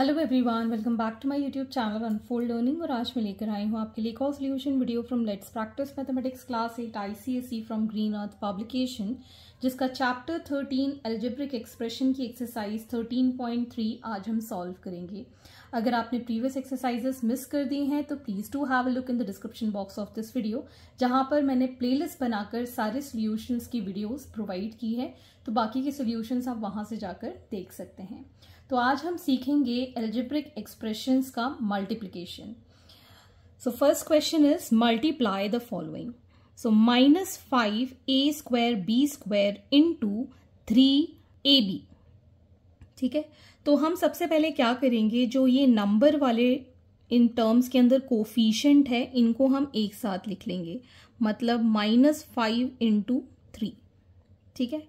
Hello everyone welcome back to my YouTube channel unfold learning और आज मैं लेकर आई हूँ आपके लिए call solution video from let's practice mathematics class eight ICSE from green earth publication जिसका चैप्टर 13 एल्जेब्रिक एक्सप्रेशन की एक्सरसाइज 13.3 आज हम सॉल्व करेंगे अगर आपने प्रीवियस एक्सरसाइजेस मिस कर दी हैं तो please to have a look in the description box of this video जहाँ पर मैंने प्लेलिस्ट बनाकर सारे सोल्यूशन की वीडियोज़ प्रोवाइड की है तो बाकी के सोल्यूशंस आप वहाँ से जाकर देख सकते हैं तो आज हम सीखेंगे एल्जिब्रिक एक्सप्रेशंस का multiplication so first question is multiply the following so minus five a square b square into three a b ठीक है तो हम सबसे पहले क्या करेंगे जो ये नंबर वाले इन टर्म्स के अंदर कोफिशेंट है इनको हम एक साथ लिख लेंगे मतलब माइनस फाइव इंटू थ्री ठीक है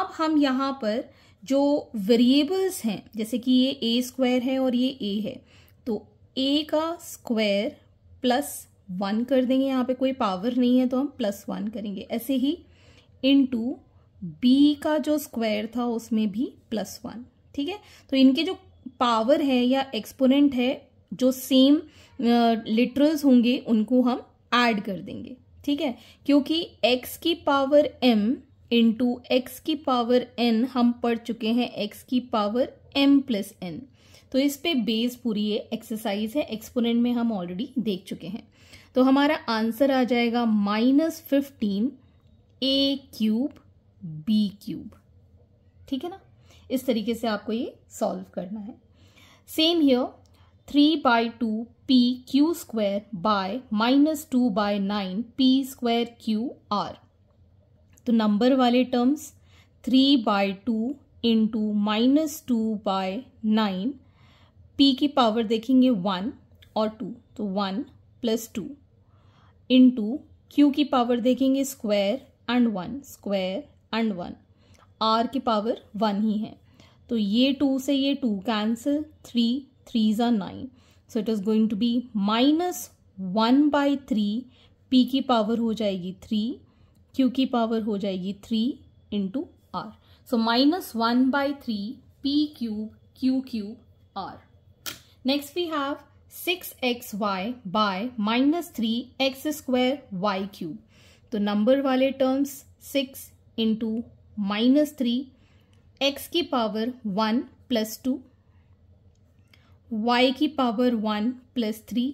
अब हम यहाँ पर जो वेरिएबल्स हैं जैसे कि ये ए स्क्वायर है और ये ए है तो ए का स्क्वायर प्लस वन कर देंगे यहाँ पे कोई पावर नहीं है तो हम प्लस वन करेंगे ऐसे ही इन टू बी का जो स्क्वायर था उसमें भी प्लस वन ठीक है तो इनके जो पावर है या एक्सपोनेंट है जो सेम लिटरल्स होंगे उनको हम ऐड कर देंगे ठीक है क्योंकि x की पावर m इंटू एक्स की पावर एन हम पढ़ चुके हैं एक्स की पावर एम प्लस एन तो इस पे बेस पूरी एक्सरसाइज है एक्सपोनेंट में हम ऑलरेडी देख चुके हैं तो हमारा आंसर आ जाएगा minus fifteen a cube b cube ठीक है ना इस तरीके से आपको ये सॉल्व करना है same here three by two p q square by minus two by nine p square q r तो नंबर वाले terms three by two into minus two by nine p की पावर देखेंगे वन और two तो one plus two into q की power देखेंगे square and one square and one r की power one ही है तो ये टू से ये टू कैंसिल थ्री थ्री ज़ा nine so it is going to be minus one by three p की पावर हो जाएगी थ्री क्यू की पावर हो जाएगी three into r so minus one by three p cube q cube r next we have six x y by minus three x square y cube तो number वाले terms six into minus three x की power one plus two y की power one plus three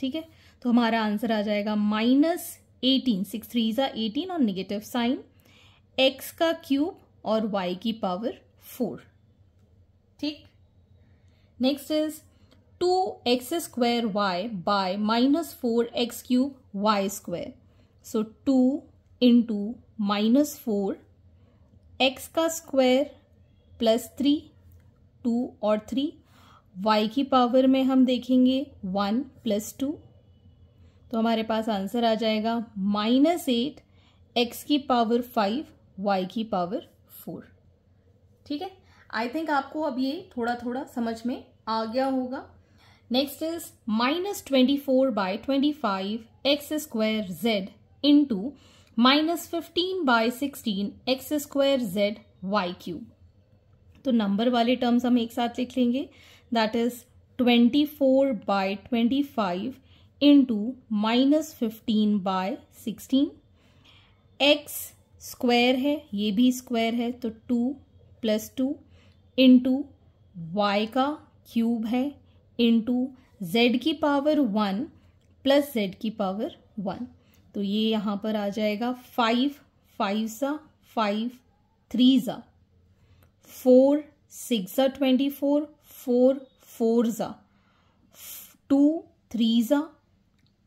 ठीक है तो हमारा answer आ जाएगा माइनस एटीन सिक्स थ्री ज़ा एटीन और निगेटिव साइन एक्स का क्यूब और वाई की पावर फोर ठीक next is two x square y by minus four x cube y square so two into minus four x का square plus three two और three y की power में हम देखेंगे वन प्लस टू तो हमारे पास आंसर आ जाएगा माइनस एट एक्स की पावर फाइव वाई की पावर फोर ठीक है आई थिंक आपको अब ये थोड़ा थोड़ा समझ में आ गया होगा next is minus twenty four by twenty five x square z into minus fifteen by sixteen x square z y cube तो नंबर वाले टर्म्स हम एक साथ लिख लेंगे that is twenty four by twenty five into minus fifteen by sixteen x square है ये भी स्क्वायर है तो two plus two into y का क्यूब है इंटू जेड की पावर वन प्लस जेड की पावर वन तो ये यहाँ पर आ जाएगा फाइव फाइव सा फाइव थ्री ज़ा फोर सिक्स ज़ा ट्वेंटी फोर फोर फोर ज़ा टू थ्री ज़ा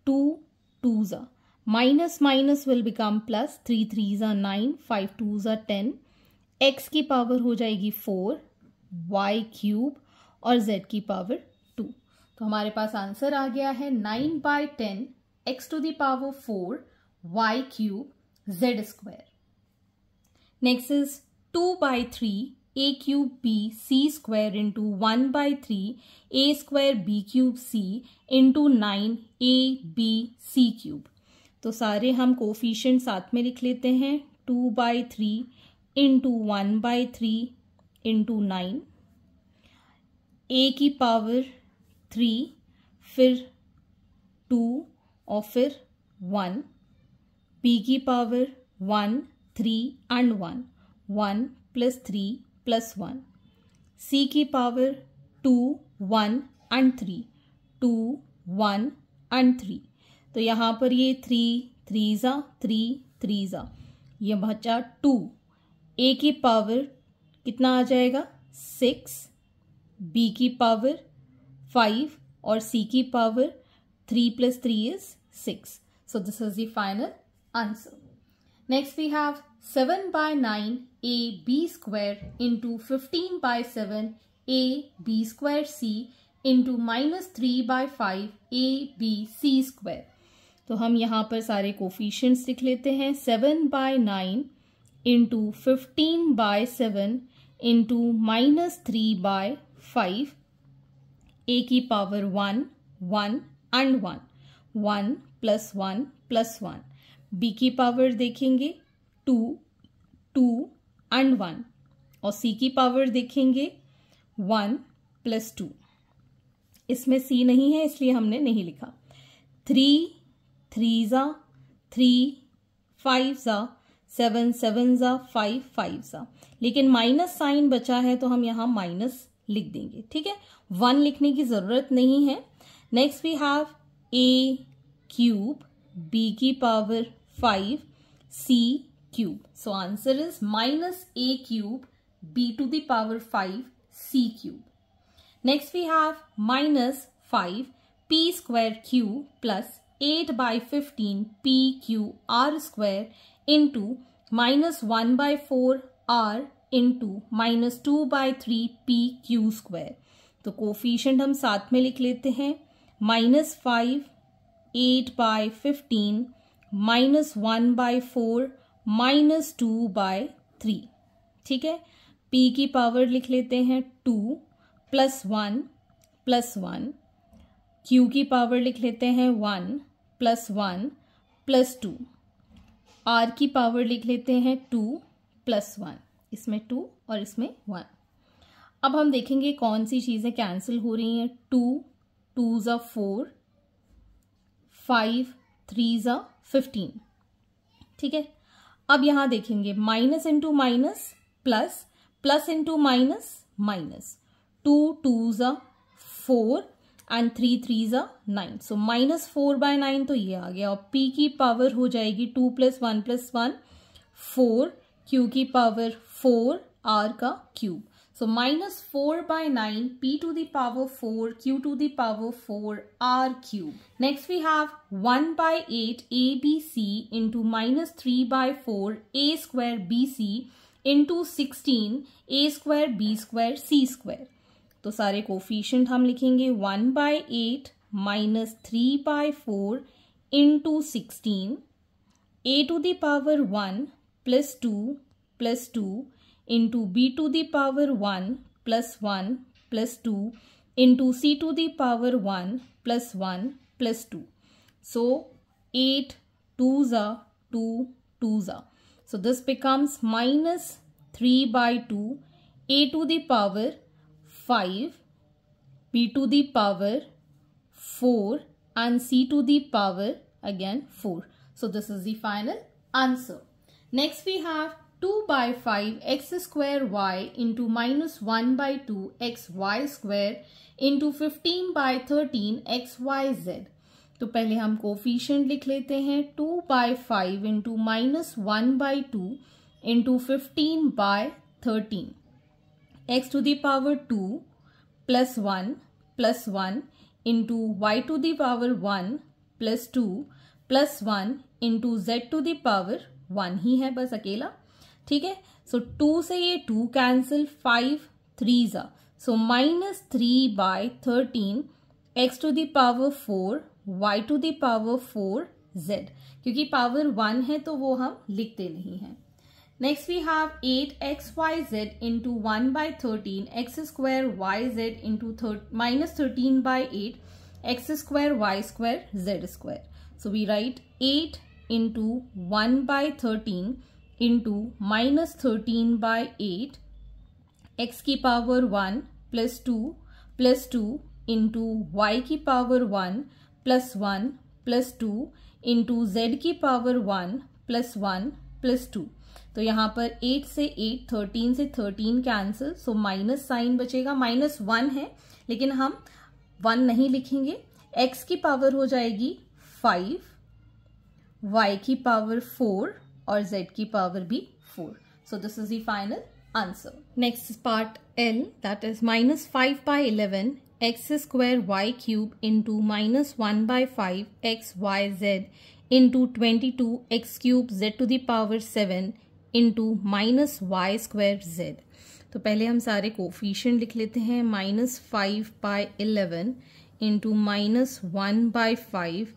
two two are. Minus minus will become plus. Three three are nine five two are ten x की पावर हो जाएगी फोर वाई क्यूब और z की power two तो हमारे पास आंसर आ गया है nine by ten x to the power four y cube z square next is two by three a cube b C square into one by three a square b cube c into nine A B c cube तो सारे हम coefficient साथ में लिख लेते हैं two by three into one by three into nine a की power three फिर टू और फिर वन बी की power one three and one one plus three plus one c की power to one and three two one and three तो यहाँ पर ये थ्री थ्री ज़ा थ्री थ्री ज़ा ये बचा टू ए की पावर कितना आ जाएगा सिक्स बी की पावर फाइव और सी की power three plus three is six so this is the final answer next we have seven by nine A B square into fifteen by seven A B square C into minus three by five A B C square तो हम यहाँ पर सारे coefficients लिख लेते हैं seven by nine into fifteen by seven into minus three by five A की power one one and one one plus one plus one B की पावर देखेंगे टू टू एंड वन और सी की power देखेंगे one plus to इसमें सी नहीं है इसलिए हमने नहीं लिखा थ्री थ्री ज़ा थ्री फाइव ज़ा सेवन सेवन ज़ा फाइव फाइव ज़ा लेकिन माइनस साइन बचा है तो हम यहां माइनस लिख देंगे ठीक है वन लिखने की ज़रूरत नहीं है next we have a cube b की power five c cube. So answer is minus a cube b to the power 5 c cube. Next we have minus 5 p square q plus 8 by 15 p q r square into minus 1 by 4 r into minus two by three p q square. तो coefficient हम साथ में लिख लेते हैं minus five eight by fifteen minus one by four minus two by three ठीक है p की पावर लिख लेते हैं two plus one plus one q की पावर लिख लेते हैं one plus one plus two r की पावर लिख लेते हैं टू प्लस वन इसमें टू और इसमें वन अब हम देखेंगे कौन सी चीज़ें कैंसिल हो रही हैं टू टू ज़ा फोर फाइव थ्री ज़ा फिफ्टीन ठीक है अब यहां देखेंगे minus into minus plus plus into minus minus two two ज़ा फोर एंड थ्री थ्री ज़ा nine so minus four by nine तो ये आ गया और पी की पावर हो जाएगी two plus one plus one four q की पावर फोर आर का cube So minus 4 by 9 p to the power 4 q to the power 4 r cube. Next we have 1 by 8 abc into minus 3 by 4 a square bc into 16 a square b square c square. तो सारे coefficient हम लिखेंगे 1 by eight minus three by four into sixteen a to the power one plus two plus two into b to the power 1 plus 1 plus 2 into c to the power 1 plus 1 plus 2. So 8 2s are 2 2s are. So this becomes minus 3 by 2 a to the power 5 b to the power 4 and c to the power again 4. So this is the final answer. Next we have two by five x square y into minus one by two x y square into fifteen by thirteen x y z तो पहले हम coefficient लिख लेते हैं two by five into minus one by two into fifteen by thirteen x to the power two plus one plus one into y to the power one plus two plus one into z to the power one ही है बस अकेला ठीक है so to से ये two cancel five three ज़ा so minus three by thirteen x to the power four y to the power four z क्योंकि पावर वन है तो वो हम लिखते नहीं है next we have eight x y z into one by thirteen x square y z into minus thirteen by eight x square y square z square so we write eight into one by thirteen into minus thirteen by eight x की power one plus two plus two into y की power one plus one plus two into z की power one plus one plus two तो यहां पर eight से eight thirteen से thirteen cancel so minus sign बचेगा minus one है लेकिन हम वन नहीं लिखेंगे एक्स की पावर हो जाएगी फाइव वाई की पावर फोर और z की पावर भी four so this is the final answer next part l that is minus five by eleven x square y cube into minus one by five x y z into twenty two x cube z to the power seven into minus y square z तो पहले हम सारे coefficient लिख लेते हैं minus five by eleven into minus one by five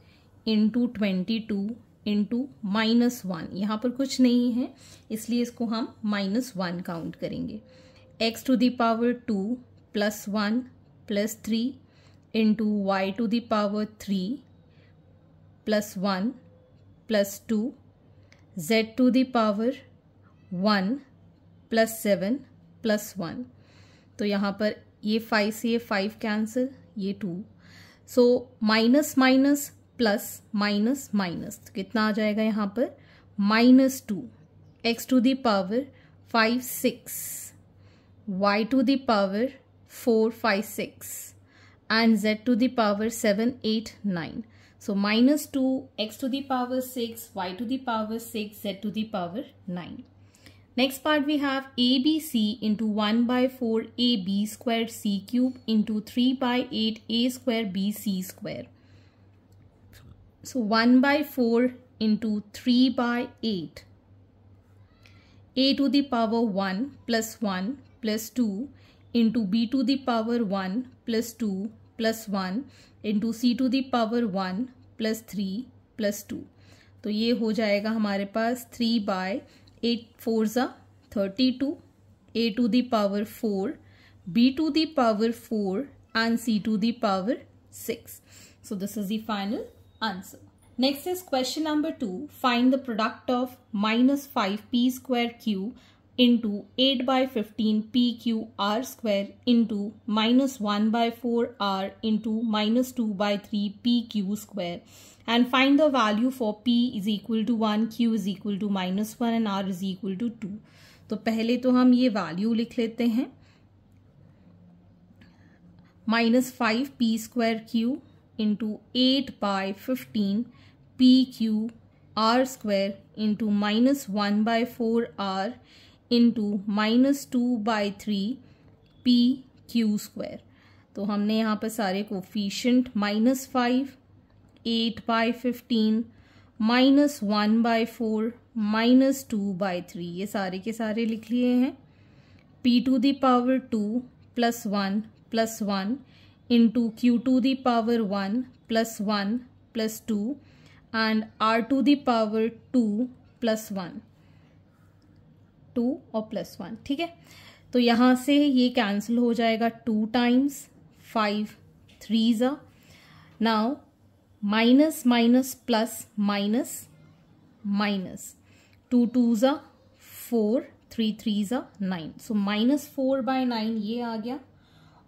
into twenty two into minus one यहाँ पर कुछ नहीं है इसलिए इसको हम माइनस वन काउंट करेंगे x to the power two plus one plus three into y to the power three plus one plus two z to the power one plus seven plus one तो यहाँ पर ये फाइव से ये फाइव कैंसिल ये two so minus minus plus minus minus तो कितना आ जाएगा यहाँ पर minus two x to the power five six y to the power four five six and z to the power seven eight nine so minus two x to the power six y to power six z to the power nine next part we have a B c into one by four a B square c cube into three by eight a square b C square So 1 by 4 into 3 by 8. a to the power 1 plus 1 plus 2 into b to the power 1 plus 2 plus 1 into c to the power 1 plus three plus two तो ये हो जाएगा हमारे पास three by eight four ज़ा thirty two a to the power four b to the power four and c to the power six so this is the final answer. Next is question number 2. Find the product of minus 5p square q into 8 by 15 pq r square into minus 1 by 4 r into minus 2 by 3 pq square and find the value for p is equal to 1 q is equal to minus 1 and r is equal to 2. तो पहले तो हम ये value लिख लेते हैं minus five p square q into eight by fifteen p q r square into minus one by four r into minus two by three p q square तो हमने यहाँ पर सारे coefficient minus five eight by fifteen minus one by four minus two by three ये सारे के सारे लिख लिए हैं p to the power two plus one plus one into q to the power 1 plus 1 plus 2 and r to the power 2 plus 1 2 और plus one ठीक है तो यहाँ से ये कैंसिल हो जाएगा टू टाइम्स फाइव थ्री ज़ा now minus minus plus minus minus two two ज़ा फोर थ्री थ्री ज़ा nine so minus four by nine ये आ गया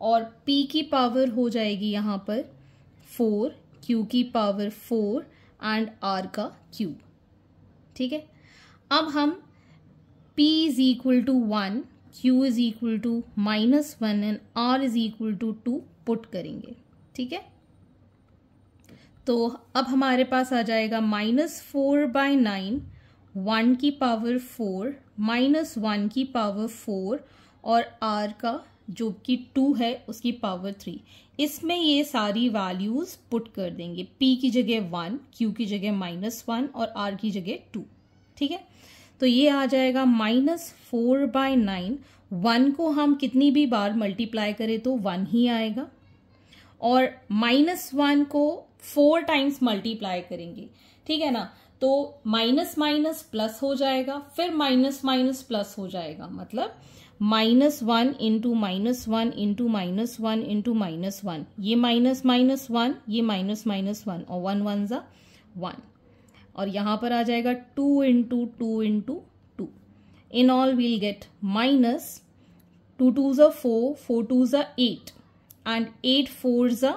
और p की पावर हो जाएगी यहाँ पर फोर q की पावर फोर एंड r का क्यूब ठीक है अब हम p is equal to one q is equal to minus one and r is equal to two put करेंगे ठीक है तो अब हमारे पास आ जाएगा minus four by nine one की पावर फोर माइनस वन की पावर फोर और आर का जो कि टू है उसकी पावर थ्री इसमें ये सारी वैल्यूज़ पुट कर देंगे पी की जगह वन क्यू की जगह माइनस वन और आर की जगह टू ठीक है तो ये आ जाएगा minus four by nine one को हम कितनी भी बार मल्टीप्लाई करें तो वन ही आएगा और माइनस वन को फोर टाइम्स मल्टीप्लाई करेंगे ठीक है ना तो माइनस माइनस प्लस हो जाएगा फिर माइनस माइनस प्लस हो जाएगा मतलब minus one into minus one into minus one into minus one ये माइनस माइनस वन ये माइनस माइनस वन और वन वन ज़ा वन और यहाँ पर आ जाएगा two into two into two in all we'll get minus two two ज़ा फोर फोर टू ज़ा एट एंड एट फोर ज़ा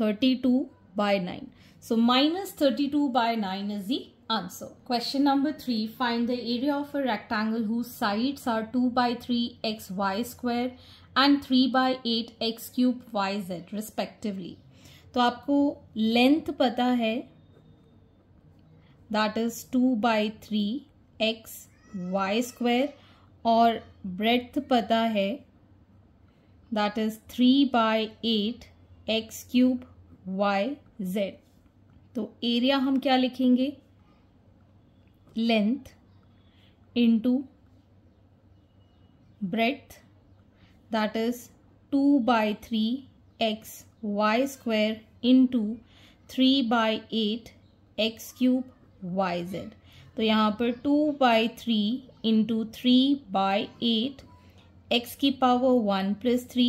thirty two nine so minus thirty two by nine is the answer. Question number 3. Find the area of a rectangle whose sides are 2 by 3 xy square and 3 by 8 x cube yz respectively. तो आपको length पता है that is two by three x y square और breadth पता है that is three by eight x cube y z तो area हम क्या लिखेंगे length into breadth that is two by three x y square into three by eight x cube y z तो यहाँ पर two by three into three by eight x की power one plus three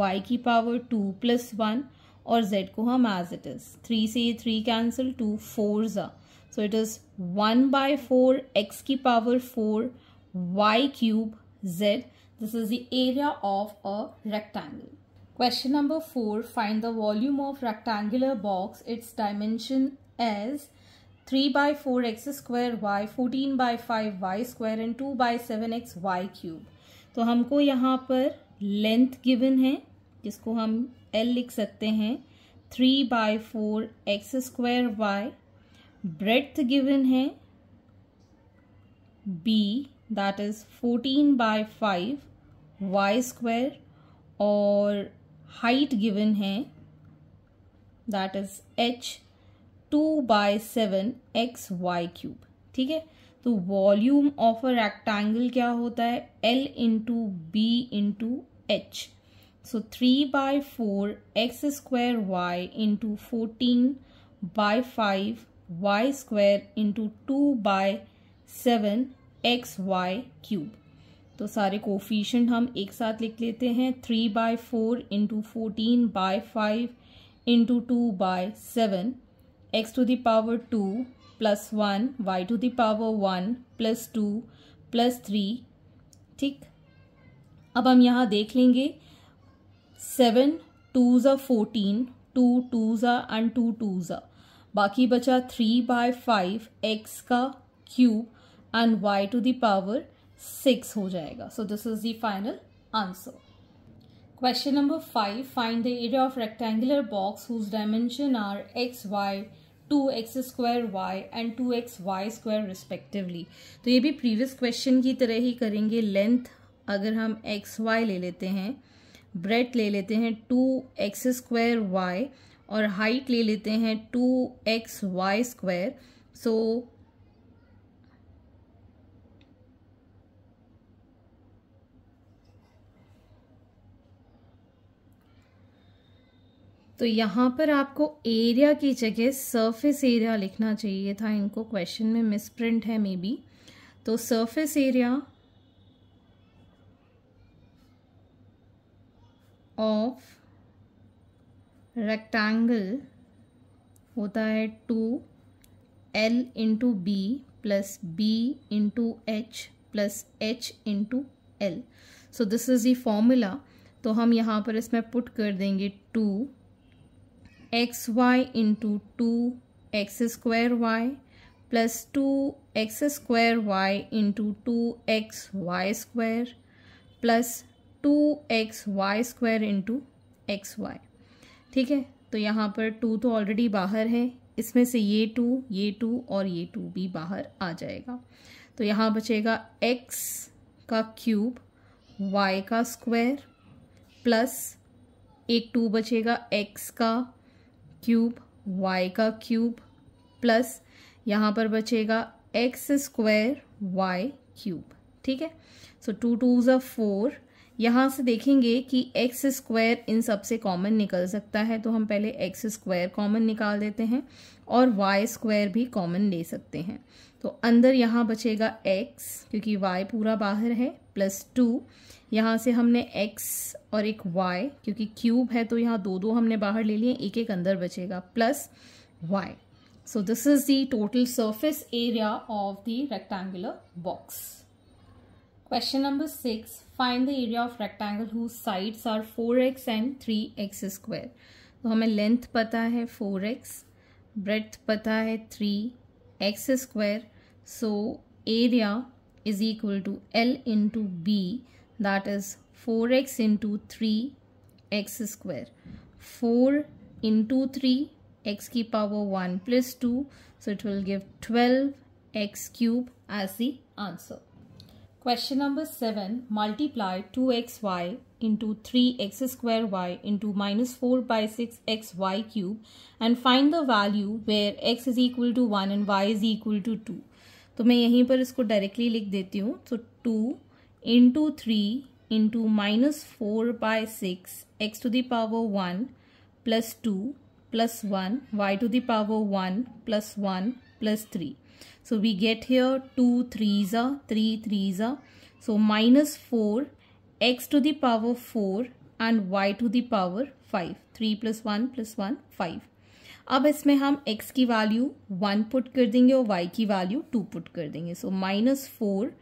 y की power two plus one और z को हम as it is three से three cancel two four ज़ा so it is one by four x की power four y cube z this is the area of a rectangle Question number 4 find the volume of rectangular box its dimension as 3 by 4 x square y 14 by 5 y square and 2 by 7 x y cube तो हमको यहाँ पर length given है जिसको हम L लिख सकते हैं 3 by 4 x square y breadth given है b that is fourteen by five y square और हाइट गिवन है that is h two by seven x y cube ठीक है तो वॉल्यूम ऑफ अ रेक्टेंगल क्या होता है l into b into h so three by four x square y into fourteen by five y square into two by seven x y cube तो सारे coefficient हम एक साथ लिख लेते हैं three by four into fourteen by five into two by seven x to the power two plus one y to the power one plus two plus three ठीक अब हम यहाँ देख लेंगे सेवन टू ज़ा फोर्टीन टू टू ज़ा एंड टू टू ज़ा बाकी बचा थ्री बाय फाइव एक्स का cube and y to the power six हो जाएगा so this is the final answer question number five find the area of rectangular box whose dimensions are x y two x square y and two x y square respectively तो ये भी previous question की तरह ही करेंगे length अगर हम x Y ले लेते हैं ब्रेथ ले लेते हैं टू एक्स स्क्वायर वाई और हाइट ले लेते हैं two x y square so तो यहाँ पर आपको एरिया की जगह सरफेस एरिया लिखना चाहिए था इनको क्वेश्चन में मिसप्रिंट है मे बी तो सरफेस एरिया ऑफ रेक्टेंगल होता है two l into b plus b into h plus h into l so this is the formula तो हम यहाँ पर इसमें पुट कर देंगे two x y into two x square y plus two x square y into two x y square plus two x y square into x y ठीक है तो यहाँ पर टू तो ऑलरेडी बाहर है इसमें से ये टू ये टू और ये टू भी बाहर आ जाएगा तो यहाँ बचेगा एक्स का क्यूब वाई का स्क्वायर प्लस एक टू बचेगा एक्स का क्यूब वाई का क्यूब प्लस यहाँ पर बचेगा एक्स स्क्वायर वाई क्यूब ठीक है सो टू टूज़ ज़ फोर यहाँ से देखेंगे कि एक्स स्क्वायर इन सब से कॉमन निकल सकता है तो हम पहले एक्स स्क्वायर कॉमन निकाल देते हैं और वाई स्क्वायर भी कॉमन ले सकते हैं तो अंदर यहाँ बचेगा एक्स क्योंकि वाई पूरा बाहर है प्लस टू यहाँ से हमने एक्स और एक वाई क्योंकि क्यूब है तो यहाँ दो दो हमने बाहर ले लिए एक एक अंदर बचेगा plus y so this is the total surface area of the rectangular box question number six find the area of rectangle who sides are four x and three x square तो हमें लेंथ पता है four x breadth पता है three x square so area is equal to l into b that is four x into three x square four into three x की power one plus two so it will give twelve x cube as the answer question number seven multiply two x y into three x square y into minus four by six x y cube and find the value where x is equal to one and y is equal to two तो मैं यहीं पर इसको directly लिख देती हूँ तो two into three into minus four by six x to the power one plus two plus one y to power one plus one plus three So we get here two threes are three threes are. So minus four x to the power four and y to the power five. Three plus one plus one five. अब इसमें हम x की value 1 put कर देंगे और y की value 2 put कर देंगे सो माइनस फोर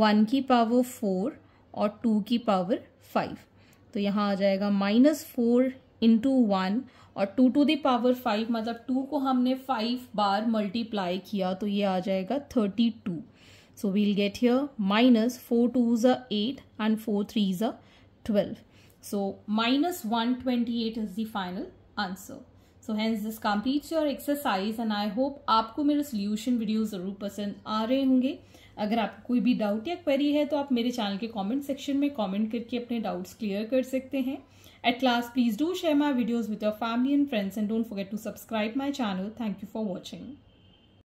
वन की पावर फोर और टू की पावर फाइव तो यहाँ आ जाएगा माइनस फोर इंटू वन और टू टू दावर फाइव मतलब टू को हमने फाइव बार मल्टीप्लाई किया तो ये आ जाएगा thirty two so we'll get here minus four two ज़ा eight and four three a twelve so minus one twenty eight is the final answer so hence this completes your exercise and I hope आपको मेरे solution video ज़रूर पसंद आ रहे होंगे अगर आपको कोई भी डाउट या क्वेरी है तो आप मेरे चैनल के कमेंट सेक्शन में कमेंट करके अपने डाउट्स क्लियर कर सकते हैं At last, please do share my videos with your family and friends and don't forget to subscribe my channel. Thank you for watching.